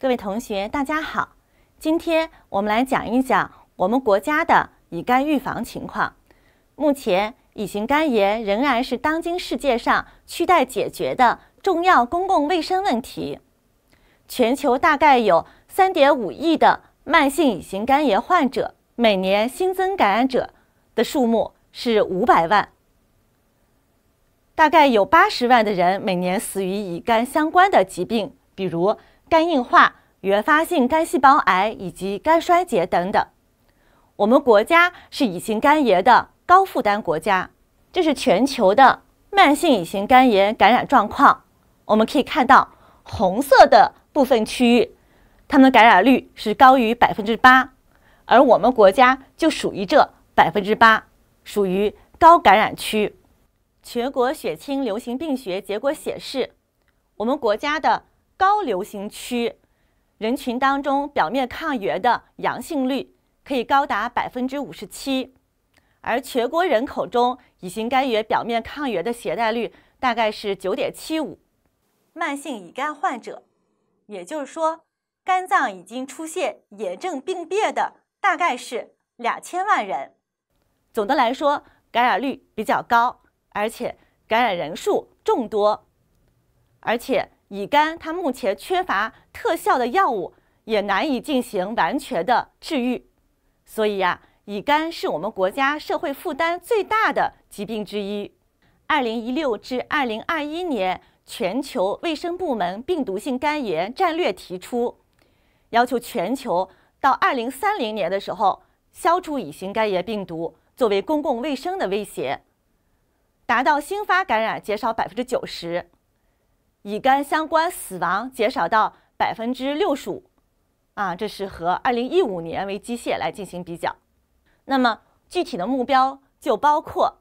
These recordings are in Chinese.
各位同学，大家好。今天我们来讲一讲我们国家的乙肝预防情况。目前，乙型肝炎仍然是当今世界上亟待解决的重要公共卫生问题。全球大概有三点五亿的慢性乙型肝炎患者，每年新增感染者，的数目是五百万。大概有八十万的人每年死于乙肝相关的疾病，比如。肝硬化、原发性肝细胞癌以及肝衰竭等等。我们国家是乙型肝炎的高负担国家。这是全球的慢性乙型肝炎感染状况，我们可以看到红色的部分区域，它们的感染率是高于百分之八，而我们国家就属于这百分之八，属于高感染区。全国血清流行病学结果显示，我们国家的。高流行区人群当中，表面抗原的阳性率可以高达百分之五十七，而全国人口中乙型肝炎表面抗原的携带率大概是九点七五。慢性乙肝患者，也就是说肝脏已经出现炎症病变的，大概是两千万人。总的来说，感染率比较高，而且感染人数众多，而且。乙肝它目前缺乏特效的药物，也难以进行完全的治愈，所以呀，乙肝是我们国家社会负担最大的疾病之一。二零一六至二零二一年，全球卫生部门病毒性肝炎战略提出，要求全球到二零三零年的时候，消除乙型肝炎病毒作为公共卫生的威胁，达到新发感染减少百分之九十。乙肝相关死亡减少到百分之六十五，啊，这是和二零一五年为基线来进行比较。那么具体的目标就包括：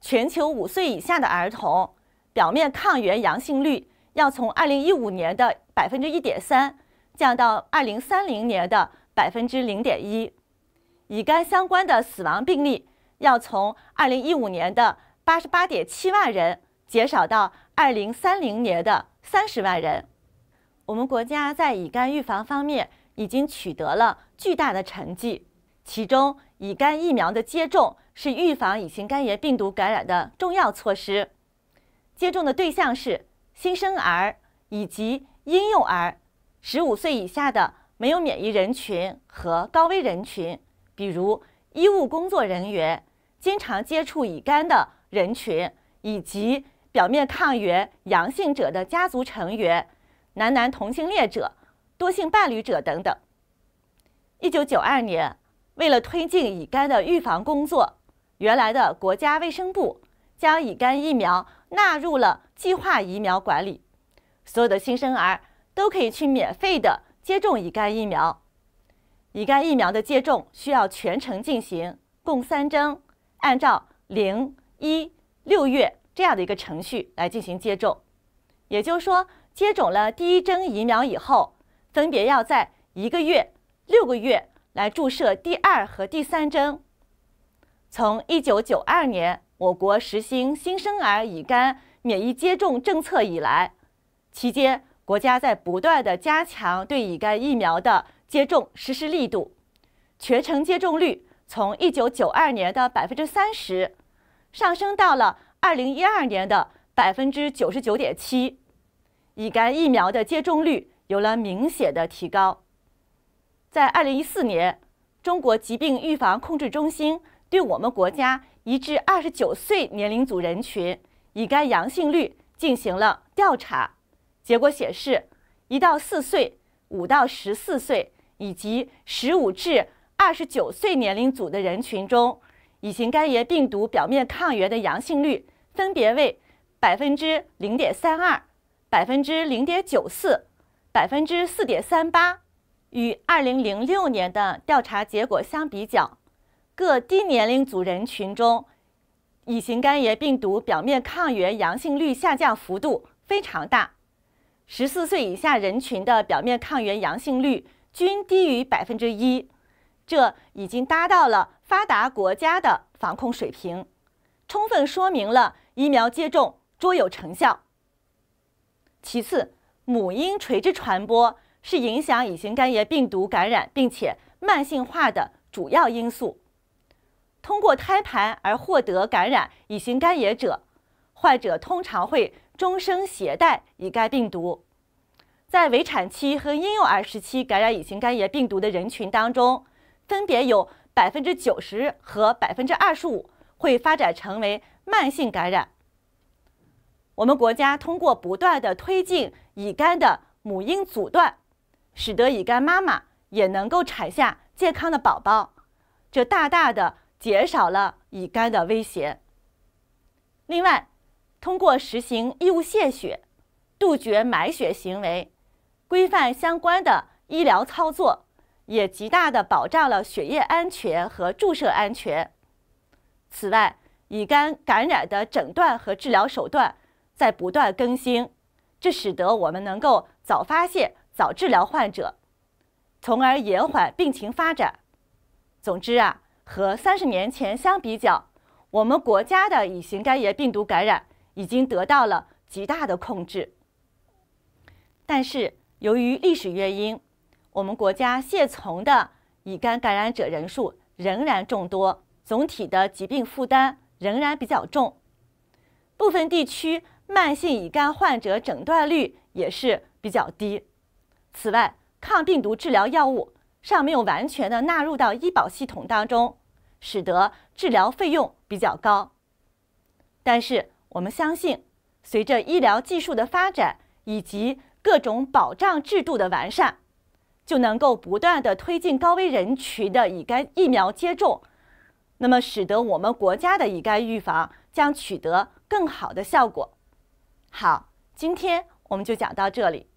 全球五岁以下的儿童表面抗原阳性率要从二零一五年的百分之一点三降到二零三零年的百分之零点一；乙肝相关的死亡病例要从二零一五年的八十八点七万人减少到。二零三零年的三十万人。我们国家在乙肝预防方面已经取得了巨大的成绩，其中乙肝疫苗的接种是预防乙型肝炎病毒感染的重要措施。接种的对象是新生儿以及婴幼儿、十五岁以下的没有免疫人群和高危人群，比如医务工作人员、经常接触乙肝的人群以及。表面抗原阳性者的家族成员、男男同性恋者、多性伴侣者等等。一九九二年，为了推进乙肝的预防工作，原来的国家卫生部将乙肝疫苗纳入了计划疫苗管理，所有的新生儿都可以去免费的接种乙肝疫苗。乙肝疫苗的接种需要全程进行，共三针，按照零一六月。这样的一个程序来进行接种，也就是说，接种了第一针疫苗以后，分别要在一个月、六个月来注射第二和第三针。从一九九二年我国实行新生儿乙肝免疫接种政策以来，期间国家在不断的加强对乙肝疫苗的接种实施力度，全程接种率从一九九二年的百分之三十上升到了。二零一二年的百分之九十九点七，乙肝疫苗的接种率有了明显的提高。在二零一四年，中国疾病预防控制中心对我们国家一至二十九岁年龄组人群乙肝阳性率进行了调查，结果显示，一到四岁、五到十四岁以及十五至二十九岁年龄组的人群中。乙型肝炎病毒表面抗原的阳性率分别为百分之零点三二、百分之零点九四、百分之四点三八。与二零零六年的调查结果相比较，各低年龄组人群中乙型肝炎病毒表面抗原阳性率下降幅度非常大。十四岁以下人群的表面抗原阳性率均低于百分之一，这已经达到了。发达国家的防控水平，充分说明了疫苗接种卓有成效。其次，母婴垂直传播是影响乙型肝炎病毒感染并且慢性化的主要因素。通过胎盘而获得感染乙型肝炎者，患者通常会终生携带乙肝病毒。在围产期和婴幼儿时期感染乙型肝炎病毒的人群当中，分别有。百分之九十和百分之二十五会发展成为慢性感染。我们国家通过不断的推进乙肝的母婴阻断，使得乙肝妈妈也能够产下健康的宝宝，这大大的减少了乙肝的威胁。另外，通过实行义务献血，杜绝买血行为，规范相关的医疗操作。也极大的保障了血液安全和注射安全。此外，乙肝感染的诊断和治疗手段在不断更新，这使得我们能够早发现、早治疗患者，从而延缓病情发展。总之啊，和三十年前相比较，我们国家的乙型肝炎病毒感染已经得到了极大的控制。但是，由于历史原因，我们国家现存的乙肝感染者人数仍然众多，总体的疾病负担仍然比较重，部分地区慢性乙肝患者诊断率也是比较低。此外，抗病毒治疗药物尚没有完全的纳入到医保系统当中，使得治疗费用比较高。但是，我们相信，随着医疗技术的发展以及各种保障制度的完善。就能够不断的推进高危人群的乙肝疫苗接种，那么使得我们国家的乙肝预防将取得更好的效果。好，今天我们就讲到这里。